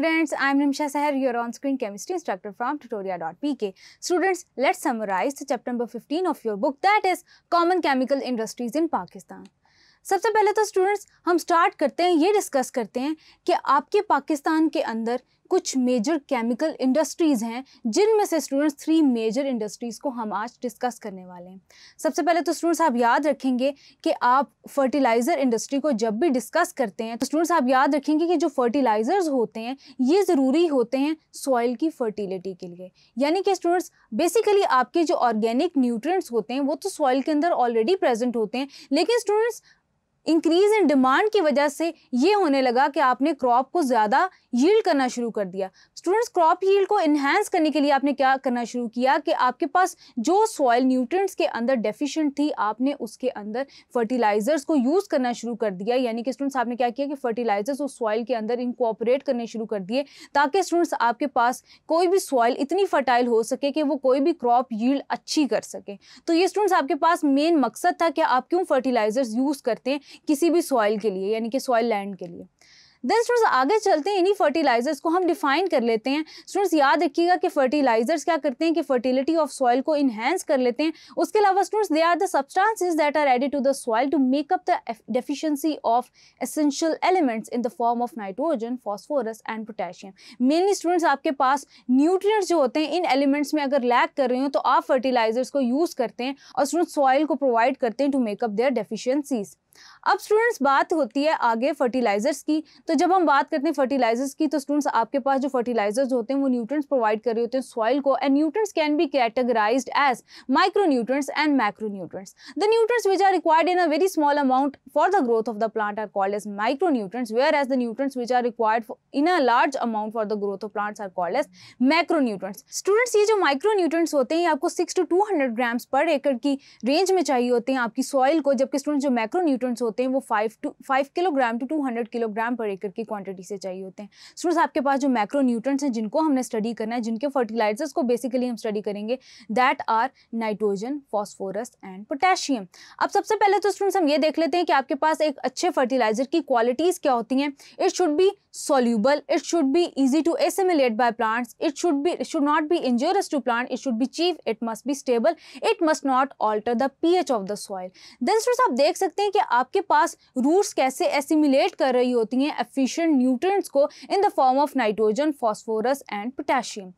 students, I am Nimsha Sahar, your on-screen chemistry instructor from tutoria.pk. Students, let's summarize the chapter number 15 of your book that is Common Chemical Industries in Pakistan. सबसे पहले तो students हम start करते हैं ये discuss करते हैं कि आपके पाकिस्तान के अंदर कुछ मेजर केमिकल इंडस्ट्रीज़ हैं जिनमें से स्टूडेंट्स थ्री मेजर इंडस्ट्रीज़ को हम आज डिस्कस करने वाले हैं सबसे पहले तो स्टूडेंट्स आप याद रखेंगे कि आप फर्टिलाइज़र इंडस्ट्री को जब भी डिस्कस करते हैं तो स्टूडेंट्स आप याद रखेंगे कि जो फर्टिलाइज़र्स होते हैं ये ज़रूरी होते हैं सॉइल की फर्टिलिटी के लिए यानी कि स्टूडेंट्स बेसिकली आपके जो ऑर्गेनिक न्यूट्रेंट्स होते हैं वो तो सॉइल के अंदर ऑलरेडी प्रेजेंट होते हैं लेकिन स्टूडेंट्स इंक्रीज इन डिमांड की वजह से ये होने लगा कि आपने क्रॉप को ज़्यादा यील्ड करना शुरू कर दिया स्टूडेंट्स क्रॉप यील्ड को इन्हेंस करने के लिए आपने क्या करना शुरू किया कि आपके पास जो सॉइल न्यूट्रिएंट्स के अंदर डेफिशिएंट थी आपने उसके अंदर फर्टिलाइजर्स को यूज़ करना शुरू कर दिया यानी कि स्टूडेंट्स आपने क्या किया कि फर्टिलाइजर्स उस सॉइल के अंदर इंकॉपरेट करने शुरू कर दिए ताकि स्टूडेंट्स आपके पास कोई भी सॉइल इतनी फर्टाइल हो सके कि वो कोई भी क्रॉप यील्ड अच्छी कर सके तो ये स्टूडेंट्स आपके पास मेन मकसद था कि आप क्यों फर्टिलाइजर्स यूज़ करते हैं किसी भी सॉइल के लिए यानी कि सॉइल लैंड के लिए देन स्टूडेंट्स आगे चलते हैं इन्हीं फर्टिलाइजर्स को हम डिफाइन कर लेते हैं स्टूडेंट्स याद रखिएगा कि फर्टिलाइजर्स क्या करते हैं कि फर्टिलिटी ऑफ सॉइल को इन्हेंस कर लेते हैं उसके अलावा students they are the substances that are added to the soil to make up the deficiency of essential elements in the form of nitrogen phosphorus and potassium mainly students आपके पास nutrients जो होते हैं इन एलिमेंट्स में अगर लैक कर रहे हो तो आप फर्टिलाइजर्स को यूज़ करते हैं और स्टूडेंट्स सॉइल को प्रोवाइड करते हैं टू मेकअप देयर डेफिशियंसीज़ अब स्टूडेंट्स बात होती है आगे फर्टिलाइजर्स की तो जब हम बात करते हैं फर्टिलाइजर्स की तो स्टूडेंट्स आपके पास जो फर्टिलाइजर्स होते हैं वो न्यूट्रंस प्रोवाइड कर रहे होते हैं सॉइल को and nutrients can be categorize as micro nutrients and macro nutrients the nutrients which are required in a very small amount for the growth of the plant are called as micro nutrients whereas the nutrients which are required in a large amount for the growth of plants are called as macro nutrients students ये जो micro nutrients होते हैं ये आपको six to two hundred grams पर एकड़ की range में चाहिए होते हैं आपकी सॉइल को जबकि स्टूडेंट्स जो माइक्रो न्यूट्रंट स्टूडेंट्स होते हैं वो five to five kilogram to two hundred kilogram पर एकड़ की क्वांटिटी से चाहिए होते हैं स्टूडेंट्स आपके पास जो मैक्रो न्यूट्रंट्स हैं जिनको हमने स्टडी करना है जिनके फर्टिलाइजर्स को बेसिकली हम स्टडी करेंगे that are nitrogen phosphorus and potassium अब सबसे पहले तो स्टूडेंट्स हम ये देख लेते हैं कि आपके पास एक अच्छे फर्टिलाइजर की क्वालिटीज़ क्या होती हैं it should be soluble soluble it should be easy to assimilate by plants it should should not be injurious to plant it should be cheap it must be stable it must not alter the P H of the soil then students आप देख सकते हैं कि आपके पास roots कैसे assimilate कर रही होती हैं एफिशिएंट न्यूट्रिएंट्स को in the form of nitrogen phosphorus and potassium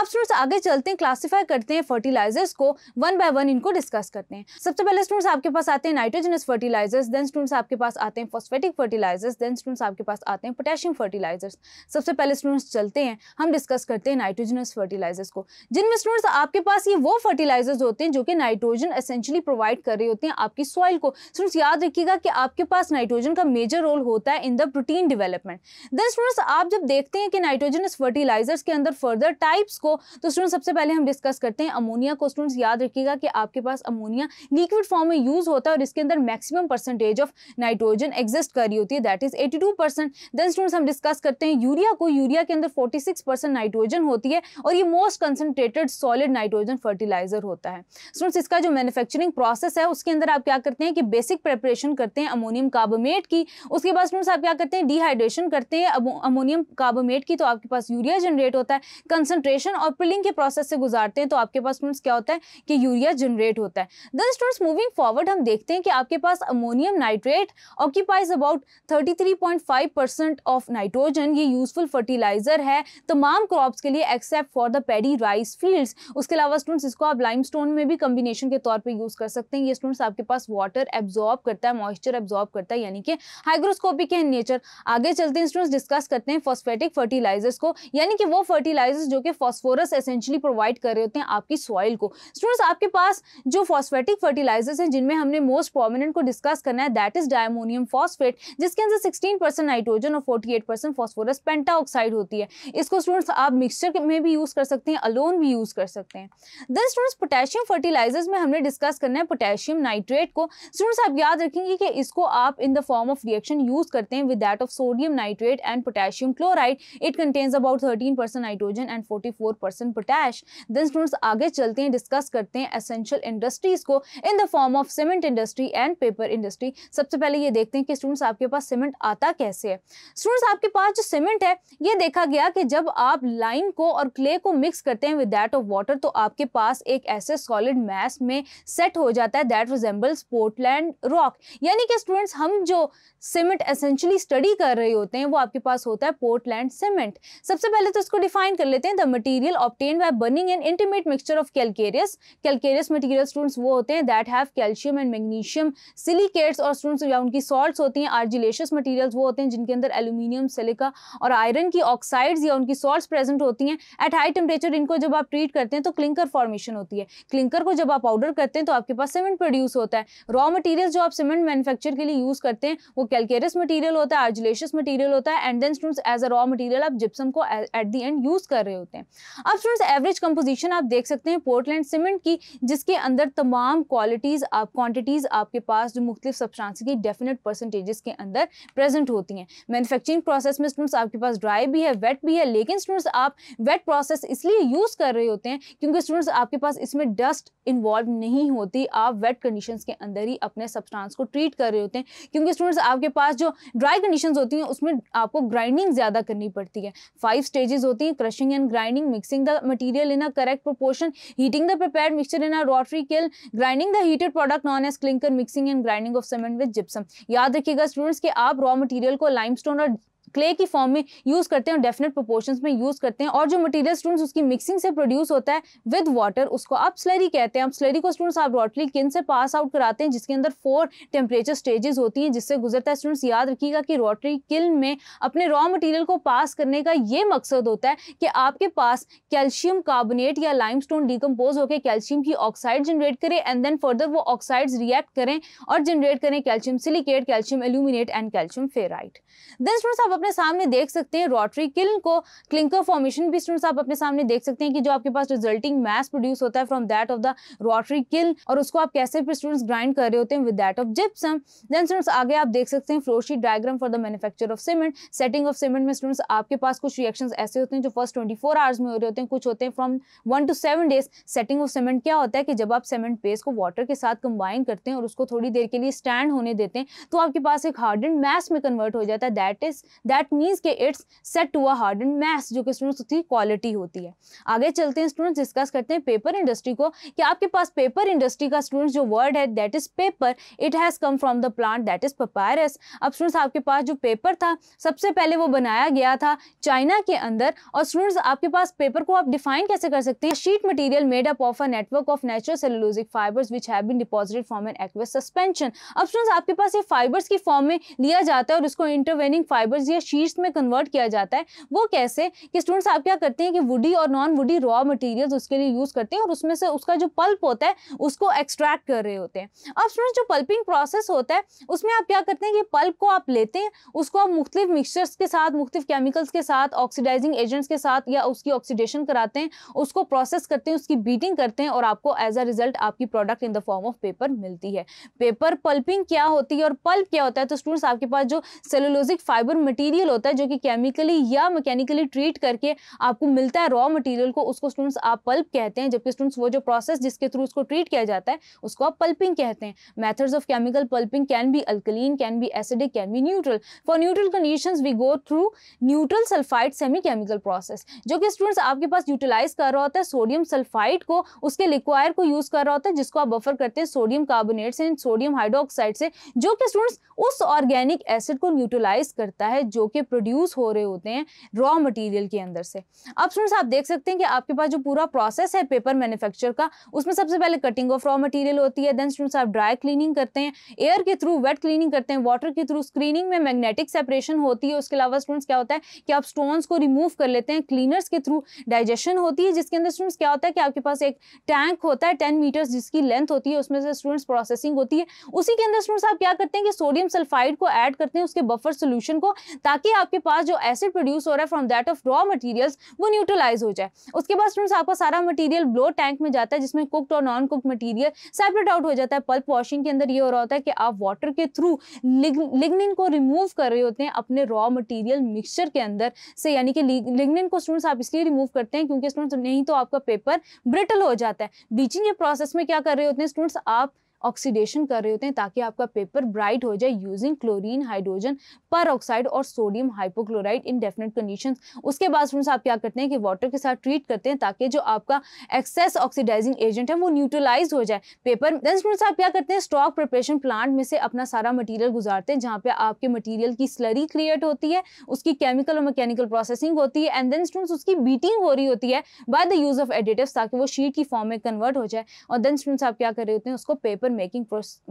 अब स्टूडेंट्स आगे चलते हैं क्लासीफाई करते हैं फर्टिलाइजर्स को वन बाय वन इनको डिस्कस करते हैं सबसे पहले स्टूडेंट्स आपके पास आते हैं नाइट्रोजनस फर्टिलाइजर्स देन स्टूडेंट्स आपके पास आते हैं फॉस्फेटिक फर्टिलाइजर्स देन स्टूडेंट्स आपके पास आते हैं पोटेशियम फर्टिलाइजर्स सबसे पहले स्टूडेंट्स चलते हैं हम डिस्कस करते हैं नाइट्रोजनस फर्टिलाइजर्स को जिनमें स्टूडेंट्स आपके पास ये वो फर्टिलाइजर्स होते हैं जो कि नाइट्रोजन एसेंशियली प्रोवाइड कर रहे होते हैं आपकी सॉइल को स्टूडेंट्स याद रखिए देखिएगा कि आपके पास नाइट्रोजन का मेजर रोल होता है in the protein development then students आप जब देखते हैं कि नाइट्रोजन इस फर्टिलाइजर्स के अंदर फर्दर टाइप्स को तो स्टूडेंट्स सबसे पहले हम डिस्कस करते हैं अमोनिया को स्टूडेंट्स याद रखिएगा कि आपके पास अमोनिया लिक्विड फॉर्म में यूज होता है और इसके अंदर maximum percentage of nitrogen exist कर रही होती है that is eighty two percent then students हम डिस्कस करते हैं यूरिया को यूरिया के अंदर फोर्टी सिक्स परसेंट नाइट्रोजन होती है और ये most concentrated solid nitrogen fertilizer होता है स्टूडेंट्स इसका जो मैन्युफैक्चरिंग प्रोसेस है उसके अंदर आप क्या करते हैं कि बेसिक प्रेपरेशन डिहाइड्रेशन करते हैं अमोनियम कार्बोमेट की उसके बाद स्टूडेंट्स आप क्या करते हैं डिहाइड्रेशन करते हैं अमोनियम कार्बोमेट की तो आपके पास यूरिया जनरेट होता है कंसनट्रेशन और पिलिंग के प्रोसेस से गुजारते हैं तो आपके पास स्टूडेंट्स क्या होता है कि यूरिया जनरेट होता है दैन स्टूडेंट्स मूविंग फॉरवर्ड हम देखते हैं कि आपके पास ammonium nitrate occupies about 33.5 percent of nitrogen ये यूजफुल फर्टिलाइजर है तमाम क्रॉप्स के लिए except for the paddy rice field उसके अलावा स्टूडेंट्स इसको आप लाइमस्टोन में भी कम्बिनेशन के तौर पर यूज़ कर सकते हैं ये स्टूडेंट्स आपके पास वाटर एब्जॉर्ब करता है मॉइस्चर एब्जॉर्ब करता है यानी कि हाइग्रोस्कोपिक के नेचर आगे चलते हैं स्टूडेंट्स डिस्कस करते हैं फॉस्फेटिक फर्टिलाइजर्स को यानी कि वो फर्टिलाइजर्स जो कि फॉस्फोरस एसेंशियली प्रोवाइड कर रहे होते हैं आपकी सॉइल को स्टूडेंट्स आपके पास जो फॉस्फेटिक फर्टिलाइजर्स हैं जिनमें हमने मोस्ट प्रोमिनेंट को डिस्कस करना है दैट इज डायमोनियम फॉस्फेट जिसके अंदर सिक्सटीन नाइट्रोजन और फोर्टी फॉस्फोरस पेंटाऑक्साइड होती है इसको स्टूडेंट्स आप मिक्सचर में भी यूज़ कर सकते हैं अलोन भी यूज़ कर सकते हैं देन स्टूडेंट्स पोटेशियम फर्टिलाइजर्स में हमने डिस्कस करना है पोटेशियम नाइट्रेट को स्टूडेंट्स आप याद रखेंगे ही कि इसको आप in the form of reaction use करते हैं with that of sodium nitrate and potassium chloride it contains about thirteen percent nitrogen and forty four percent potash then students आगे चलते हैं डिस्कस करते हैं एसेंशियल इंडस्ट्रीज को in the form of cement industry and paper industry सबसे पहले ये देखते हैं कि स्टूडेंट्स आपके पास सीमेंट आता कैसे है स्टूडेंट्स आपके पास जो सीमेंट है ये देखा गया कि जब आप लाइम को और क्ले को मिक्स करते हैं विद दैट ऑफ वाटर तो आपके पास एक ऐसे सॉलिड मैस में सेट हो जाता है दैट रिजेंबल्स पोर्टलैंड रॉक यानी कि स्टूडेंट्स हम जो सीमेंट एसेंशियली स्टडी कर रहे होते हैं वो आपके पास होता है पोर्टलैंड सीमेंट सबसे पहले तो इसको डिफाइन कर लेते हैं the material obtained by burning an intimate mixture of calcareous calcareous material students वो होते हैं that have calcium and magnesium silicates और स्टूडेंट्स या उनकी सॉल्ट होती हैं आर्जिलेशियस मटीरियल्स वो होते हैं जिनके अंदर एल्यूमिनियम सिलिका और आयरन की ऑक्साइड्स या उनकी सॉल्ट प्रेजेंट होती हैं एट हाई टेम्परेचर इनको जब आप ट्रीट करते हैं तो क्लिंकर फॉर्मेशन होती है क्लिंकर को जब आप पाउडर करते हैं तो आपके पास सीमेंट प्रोड्यूस होता है रॉ मटीरियल जो आप सीमेंट मैन्युफैक्चर के लिए यूज करते हैं वो कैलकेरस मटीरियल होता है आर्जुलेशियस मटीरियल होता है and then students as a raw material आप जिप्सम को एट दी एंड यूज कर रहे होते हैं अब स्टूडेंट्स एवरेज कंपोजिशन आप देख सकते हैं पोर्टलैंड सीमेंट की जिसके अंदर तमाम क्वालिटीज आप क्वान्टिटीज आपके पास जो मुख्तलिफ सब्सटांस की डेफिनेट परसेंटेजेस के अंदर प्रेजेंट होती हैं मैन्युफैक्चरिंग प्रोसेस में स्टूडेंट्स आपके पास ड्राई भी है वेट भी है लेकिन स्टूडेंट्स आप वेट प्रोसेस इसलिए यूज कर रहे होते हैं क्योंकि स्टूडेंट्स आपके पास इसमें डस्ट इन्वॉल्व नहीं होती आप वेट कंडीशन के अंदर ही अपने सब्सटांस को ट्रीट ट्रीट कर रहे होते हैं क्योंकि स्टूडेंट्स आपके पास जो ड्राई कंडीशंस होती हैं उसमें आपको ग्राइंडिंग ज़्यादा करनी पड़ती है फाइव स्टेजेस होती हैं crushing and grinding mixing the material in a correct proportion heating the prepare mixture in a rotary kiln grinding the heated product known as clinker mixing and grinding of cement with gypsum याद रखिएगा students कि आप raw material को lime और clay की form में use करते हैं डेफिनेट प्रोपोर्शन में यूज़ करते हैं और जो मटेरियल स्टूडेंट्स उसकी मिक्सिंग से प्रोड्यूस होता है विद वाटर उसको आप स्लरी कहते हैं आप स्लरी को स्टूडेंट्स आप रॉटली किन से पास आउट कराते हैं जिसके अंदर फोर टेम्परेचर स्टेजेस होती हैं जिससे गुजरता है स्टूडेंट्स याद रखिएगा कि रॉटरी किल में अपने रॉ मटेरियल को पास करने का ये मकसद होता है कि आपके पास कैल्शियम कार्बोनेट या लाइमस्टोन डिकम्पोज होकर कैल्शियम की ऑक्साइड जनरेट करे एंड देन फर्दर वो ऑक्साइड्स रिएक्ट करें और जनरेट करें calcium silicate calcium aluminate and calcium ferrite then students आप अपने सामने देख सकते हैं रोटरी किल्न को क्लिंकर फॉर्मेशन भी स्टूडेंट्स आप अपने सामने देख सकते हैं कि जो आपके पास रिजल्टिंग मैस प्रोड्यूस होता है from that of the rotary kiln और उसको आप कैसे फिर स्टूडेंट्स ग्राइंड कर रहे होते हैं with that of gypsum then students आगे आप देख सकते हैं flow sheet diagram for the manufacture of cement setting of cement में स्टूडेंट्स आपके पास कुछ रिएक्शन ऐसे होते हैं जो फर्स्ट ट्वेंटी आवर्स में हो रहे होते हैं कुछ होते हैं from one to seven days setting of cement क्या होता है कि जब आप सीमेंट पेस्ट को वाटर के साथ कंबाइन करते हैं और उसको थोड़ी देर के लिए स्टैंड होने देते हैं तो आपके पास एक हार्डन मैस में कन्वर्ट हो जाता है दैट इज दैट मीन्स के it's set to a hard and mass जो कि स्टूडेंट्स उसकी क्वालिटी होती है आगे चलते हैं स्टूडेंट्स डिस्कस करते हैं पेपर इंडस्ट्री को कि आपके पास पेपर इंडस्ट्री का स्टूडेंट्स जो वर्ड है that is paper it has come from the plant that is papyrus अब स्टूडेंट्स आपके पास जो पेपर था सबसे पहले वो बनाया गया था चाइना के अंदर और स्टूडेंट्स आपके पास पेपर को आप डिफाइन कैसे कर सकते हैं sheet material made up of a network of natural cellulosic fibres which have been deposited from an aqueous suspension अब स्टूडेंट्स आपके पास ये फाइबर्स की फॉर्म में लिया जाता है और उसको इंटरवेनिंग फाइबर्स या या शीट्स में कन्वर्ट किया जाता है वो कैसे कि स्टूडेंट्स आप क्या करते हैं कि वुडी और नॉन वुडी रॉ मटेरियल्स उसके लिए यूज़ करते हैं और उसमें से उसका जो पल्प होता है उसको एक्सट्रैक्ट कर रहे होते हैं अब स्टूडेंट्स जो पल्पिंग प्रोसेस होता है उसमें आप क्या करते हैं कि पल्प को आप लेते हैं उसको आप मुख्तलिफ मिक्सचर्स के साथ मुख्तलिफ केमिकल्स के साथ ऑक्सीडाइजिंग एजेंट्स के साथ या उसकी ऑक्सीडेशन कराते हैं उसको प्रोसेस करते हैं उसकी बीटिंग करते हैं और आपको एज अ रिजल्ट आपकी product in the form of paper मिलती है पेपर पल्पिंग क्या होती है और पल्प क्या होता है तो स्टूडेंट्स आपके पास जो सेलुलोजिक फाइबर मटीरियल मटेरियल होता है जो कि केमिकली या मैकेनिकली ट्रीट करके आपको मिलता है रॉ मटेरियल को उसको स्टूडेंट्स आप पल्प कहते हैं जबकि स्टूडेंट्स वो जो प्रोसेस जिसके थ्रू उसको ट्रीट किया जाता है उसको आप पल्पिंग कहते हैं methods of chemical pulping can be alkaline can be acidic can be neutral for neutral condition we go through neutral sulphide semi chemical process जो कि स्टूडेंट्स आपके पास यूटिलाइज कर रहा होता है सोडियम सल्फाइड को उसके लिक्वायर को यूज कर रहा होता है जिसको आप बफर करते हैं सोडियम कार्बोनेट से सोडियम हाइड्रोक्साइड से जो कि स्टूडेंट्स उस ऑर्गेनिक एसिड को न्यूट्रलाइज करता है जो कि प्रोड्यूस हो रहे होते हैं रॉ मटेरियल के अंदर से अब स्टूडेंट्स आप देख सकते हैं कि आपके पास जो पूरा प्रोसेस है पेपर मैन्युफैक्चर का उसमें सबसे पहले कटिंग ऑफ रॉ मटेरियल होती है देन स्टूडेंट्स आप ड्राई क्लीनिंग करते हैं एयर के थ्रू वेट क्लीनिंग करते हैं वाटर के थ्रू स्क्रीनिंग में मैग्नेटिक सेपरेशन होती है उसके अलावा स्टूडेंट्स क्या होता है कि आप स्टोन्स को रिमूव कर लेते हैं क्लीनर्स के थ्रू डाइजेशन होती है जिसके अंदर स्टूडेंट्स क्या होता है कि आपके पास एक टैंक होता है टेन मीटर्स जिसकी लेंथ होती है उसमें से स्टूडेंट्स प्रोसेसिंग होती है उसी के अंदर स्टूडेंट्स आप क्या करते हैं कि सोडियम सल्फाइड को ऐड करते हैं उसके बफर सोल्यूशन को ताकि आपके पास जो एसिड प्रोड्यूस हो रहा है from that of raw materials वो न्यूट्रलाइज हो जाए उसके बाद स्टूडेंट्स आपका सारा मटीरियल ब्लो टैंक में जाता है जिसमें कुकड और non cooked material separate out हो जाता है पल्प वॉशिंग के अंदर ये हो रहा होता है कि आप वाटर के थ्रू लिग्निन को रिमूव कर रहे होते हैं अपने रॉ मटीरियल मिक्सचर के अंदर से यानी कि लिग्निन को स्टूडेंट्स आप इसलिए रिमूव करते हैं क्योंकि स्टूडेंट्स नहीं तो आपका पेपर ब्रिटल हो जाता है ब्लीचिंग के प्रोसेस में क्या कर रहे होते हैं स्टूडेंट्स आप ऑक्सीडेशन कर रहे होते हैं ताकि आपका पेपर ब्राइट हो जाए यूजिंग क्लोरीन हाइड्रोजन पर और sodium hypochlorite in definite condition उसके बाद फ्रेंड्स आप क्या करते हैं कि वाटर के साथ ट्रीट करते हैं ताकि जो आपका एक्सेस ऑक्सीडाइजिंग एजेंट है वो न्यूट्रलाइज हो जाए पेपर देन फ्रेंड्स आप क्या करते हैं स्टॉक प्रिपरेशन प्लांट में से अपना सारा मटीरियल गुजारते हैं जहाँ पे आपके मटीरियल की स्लरी क्रिएट होती है उसकी केमिकल और मैकेनिकल प्रोसेसिंग होती है एंड देन स्टूडेंट्स उसकी बीटिंग हो रही होती है by the use of additive ताकि वो शीट की फॉर्म में कन्वर्ट हो जाए और देन स्टूडेंट्स आप क्या कर रहे होते हैं उसको पेपर पेपर मेकिंग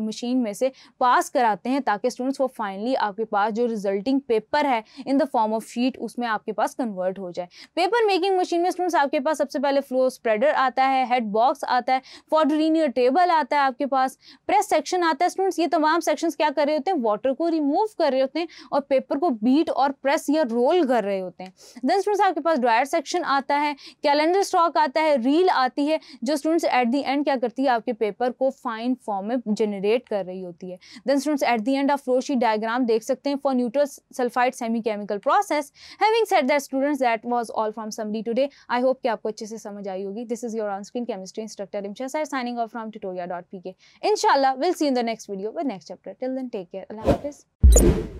मशीन में से पास कराते हैं ताकि स्टूडेंट्स वो फाइनली आपके पास जो रिजल्टिंग पेपर है in the form of sheet उसमें आपके पास कन्वर्ट हो जाए पेपर मेकिंग मशीन में स्टूडेंट्स आपके पास सबसे पहले फ्लो स्प्रेडर आता है हेड बॉक्स आता है फॉर्डरीनियर टेबल आता है आपके पास प्रेस सेक्शन आता है स्टूडेंट्स ये तमाम सेक्शंस क्या कर रहे होते हैं वाटर को रिमूव कर रहे होते हैं और पेपर को बीट और प्रेस या रोल कर रहे होते हैं देन स्टूडेंट्स आपके पास ड्रायर सेक्शन आता है कैलेंडर स्टॉक आता है रील आती है जो स्टूडेंट्स एट दी एंड क्या करती है आपके पेपर को फाइन फॉर्म में जनरेट कर रही होती है then students at the end of flow sheet diagram देख सकते हैं for neutral sulphide semi chemical process having set that students that was all from summary today I hope कि आपको अच्छे से समझ आई होगी this is your on screen chemistry instructor Imsha sir signing off from tutorial.pk. Inshallah, we'll will see in the next video with next chapter till then take care Allah हाफिज़